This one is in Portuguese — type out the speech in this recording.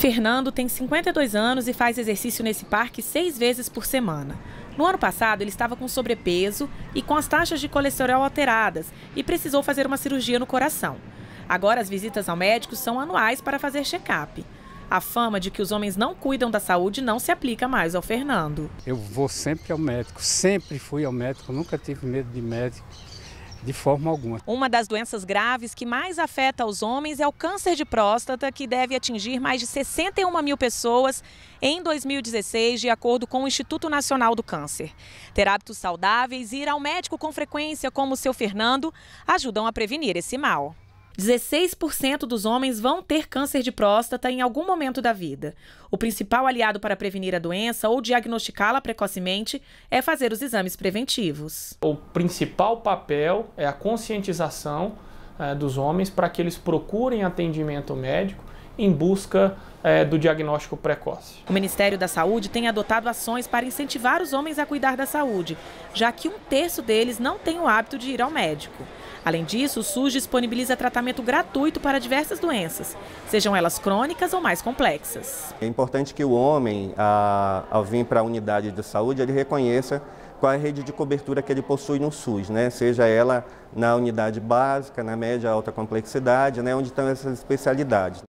Fernando tem 52 anos e faz exercício nesse parque seis vezes por semana. No ano passado, ele estava com sobrepeso e com as taxas de colesterol alteradas e precisou fazer uma cirurgia no coração. Agora, as visitas ao médico são anuais para fazer check-up. A fama de que os homens não cuidam da saúde não se aplica mais ao Fernando. Eu vou sempre ao médico, sempre fui ao médico, nunca tive medo de médico. De forma alguma. Uma das doenças graves que mais afeta os homens é o câncer de próstata, que deve atingir mais de 61 mil pessoas em 2016, de acordo com o Instituto Nacional do Câncer. Ter hábitos saudáveis e ir ao médico com frequência, como o seu Fernando, ajudam a prevenir esse mal. 16% dos homens vão ter câncer de próstata em algum momento da vida. O principal aliado para prevenir a doença ou diagnosticá-la precocemente é fazer os exames preventivos. O principal papel é a conscientização é, dos homens para que eles procurem atendimento médico em busca é, do diagnóstico precoce. O Ministério da Saúde tem adotado ações para incentivar os homens a cuidar da saúde, já que um terço deles não tem o hábito de ir ao médico. Além disso, o SUS disponibiliza tratamento gratuito para diversas doenças, sejam elas crônicas ou mais complexas. É importante que o homem, ao vir para a unidade de saúde, ele reconheça qual é a rede de cobertura que ele possui no SUS, né? seja ela na unidade básica, na média alta complexidade, né? onde estão essas especialidades.